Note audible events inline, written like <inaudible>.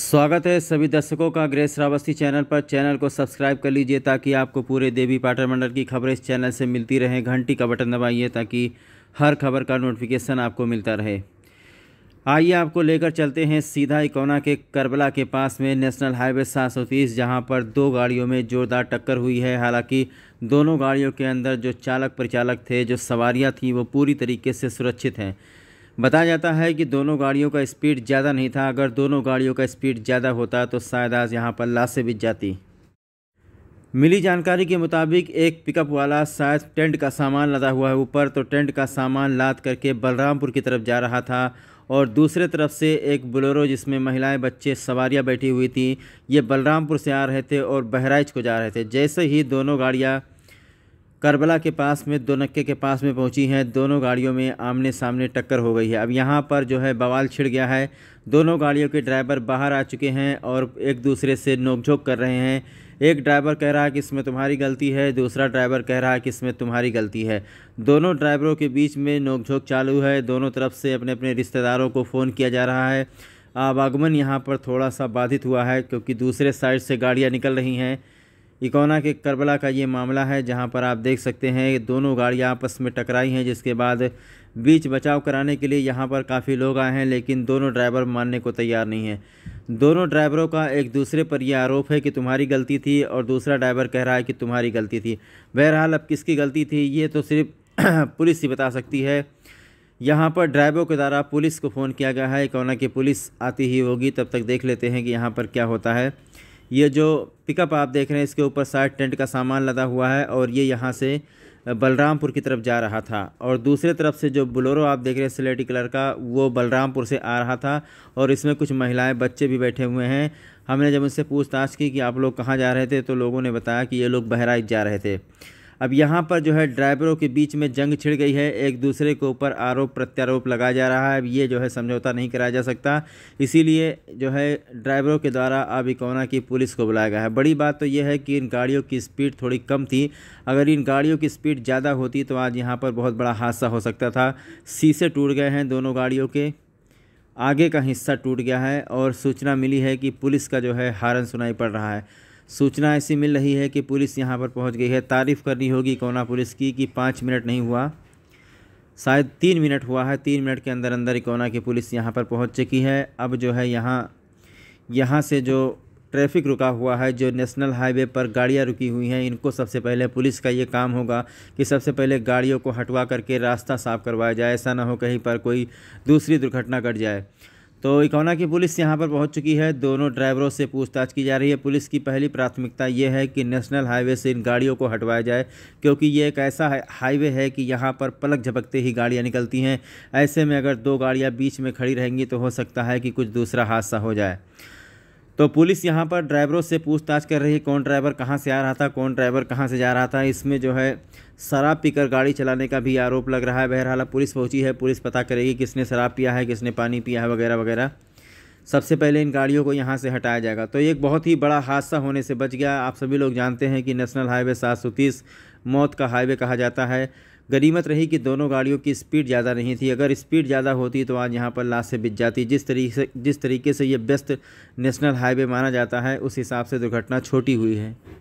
स्वागत है सभी दर्शकों का ग्रह श्रावस्ती चैनल पर चैनल को सब्सक्राइब कर लीजिए ताकि आपको पूरे देवी पाटन मंडल की खबरें इस चैनल से मिलती रहें घंटी का बटन दबाइए ताकि हर खबर का नोटिफिकेशन आपको मिलता रहे आइए आपको लेकर चलते हैं सीधा इकोना के करबला के पास में नेशनल हाईवे सात सौ तीस जहाँ पर दो गाड़ियों में ज़ोरदार टक्कर हुई है हालांकि दोनों गाड़ियों के अंदर जो चालक परिचालक थे जो सवारियाँ थीं वो पूरी तरीके से सुरक्षित हैं बताया जाता है कि दोनों गाड़ियों का स्पीड ज़्यादा नहीं था अगर दोनों गाड़ियों का स्पीड ज़्यादा होता तो शायद आज यहाँ पर लाशें बिज जाती मिली जानकारी के मुताबिक एक पिकअप वाला शायद टेंट का सामान लदा हुआ है ऊपर तो टेंट का सामान लाद करके बलरामपुर की तरफ जा रहा था और दूसरे तरफ से एक बुलेरो जिसमें महिलाएं बच्चे सवारियां बैठी हुई थी ये बलरामपुर से आ रहे थे और बहराइच को जा रहे थे जैसे ही दोनों गाड़ियां करबला के पास में दो नक्के के पास में पहुंची हैं दोनों गाड़ियों में आमने सामने टक्कर हो गई है अब यहाँ पर जो है बवाल छिड़ गया है दोनों गाड़ियों के ड्राइवर बाहर आ चुके हैं और एक दूसरे से नोकझोंक कर रहे हैं एक ड्राइवर कह रहा है कि इसमें तुम्हारी गलती है दूसरा ड्राइवर कह रहा है कि इसमें तुम्हारी गलती है दोनों ड्राइवरों के बीच में नोकझोंक चालू है दोनों तरफ से अपने अपने रिश्तेदारों को फ़ोन किया जा रहा है आवागमन यहाँ पर थोड़ा सा बाधित हुआ है क्योंकि दूसरे साइड से गाड़ियाँ निकल रही हैं इकोना के करबला का ये मामला है जहां पर आप देख सकते हैं दोनों गाड़ियां आपस में टकराई हैं जिसके बाद बीच बचाव कराने के लिए यहां पर काफ़ी लोग आए हैं लेकिन दोनों ड्राइवर मानने को तैयार नहीं है दोनों ड्राइवरों का एक दूसरे पर यह आरोप है कि तुम्हारी गलती थी और दूसरा ड्राइवर कह रहा है कि तुम्हारी गलती थी बहरहाल अब किसकी गलती थी ये तो सिर्फ <clears throat> पुलिस ही बता सकती है यहाँ पर ड्राइवरों के द्वारा पुलिस को फ़ोन किया गया है इकोना की पुलिस आती ही होगी तब तक देख लेते हैं कि यहाँ पर क्या होता है ये जो पिकअप आप देख रहे हैं इसके ऊपर साइड टेंट का सामान लदा हुआ है और ये यहाँ से बलरामपुर की तरफ जा रहा था और दूसरे तरफ से जो बुलोरो आप देख रहे हैं स्लेटी कलर का वो बलरामपुर से आ रहा था और इसमें कुछ महिलाएं बच्चे भी बैठे हुए हैं हमने जब उनसे पूछताछ की कि आप लोग कहाँ जा रहे थे तो लोगों ने बताया कि ये लोग बहराइच जा रहे थे अब यहाँ पर जो है ड्राइवरों के बीच में जंग छिड़ गई है एक दूसरे के ऊपर आरोप प्रत्यारोप लगाया जा रहा है अब ये जो है समझौता नहीं कराया जा सकता इसीलिए जो है ड्राइवरों के द्वारा अब इकोना की पुलिस को बुलाया गया है बड़ी बात तो यह है कि इन गाड़ियों की स्पीड थोड़ी कम थी अगर इन गाड़ियों की स्पीड ज़्यादा होती तो आज यहाँ पर बहुत बड़ा हादसा हो सकता था शीशे टूट गए हैं दोनों गाड़ियों के आगे का हिस्सा टूट गया है और सूचना मिली है कि पुलिस का जो है हारन सुनाई पड़ रहा है सूचना ऐसी मिल रही है कि पुलिस यहाँ पर पहुँच गई है तारीफ़ करनी होगी कोना पुलिस की कि पाँच मिनट नहीं हुआ शायद तीन मिनट हुआ है तीन मिनट के अंदर अंदर इकोना की पुलिस यहाँ पर पहुँच चुकी है अब जो है यहाँ यहाँ से जो ट्रैफिक रुका हुआ है जो नेशनल हाईवे पर गाड़ियाँ रुकी हुई हैं इनको सबसे पहले पुलिस का ये काम होगा कि सबसे पहले गाड़ियों को हटवा करके रास्ता साफ करवाया जाए ऐसा ना हो कहीं पर कोई दूसरी दुर्घटना घट जाए तो इकोना की पुलिस यहां पर पहुंच चुकी है दोनों ड्राइवरों से पूछताछ की जा रही है पुलिस की पहली प्राथमिकता ये है कि नेशनल हाईवे से इन गाड़ियों को हटवाया जाए क्योंकि ये एक ऐसा हाईवे है कि यहां पर पलक झपकते ही गाड़ियां निकलती हैं ऐसे में अगर दो गाड़ियां बीच में खड़ी रहेंगी तो हो सकता है कि कुछ दूसरा हादसा हो जाए तो पुलिस यहाँ पर ड्राइवरों से पूछताछ कर रही है कौन ड्राइवर कहाँ से आ रहा था कौन ड्राइवर कहाँ से जा रहा था इसमें जो है शराब पीकर गाड़ी चलाने का भी आरोप लग रहा है बहरहाल पुलिस पहुँची है पुलिस पता करेगी किसने शराब पिया है किसने पानी पिया है वगैरह वगैरह सबसे पहले इन गाड़ियों को यहाँ से हटाया जाएगा तो एक बहुत ही बड़ा हादसा होने से बच गया आप सभी लोग जानते हैं कि नेशनल हाईवे सात मौत का हाईवे कहा जाता है गनीमत रही कि दोनों गाड़ियों की स्पीड ज़्यादा नहीं थी अगर स्पीड ज़्यादा होती तो आज यहाँ पर लाश से बिज जाती जिस तरीके से जिस तरीके से ये बेस्ट नेशनल हाईवे माना जाता है उस हिसाब से दुर्घटना छोटी हुई है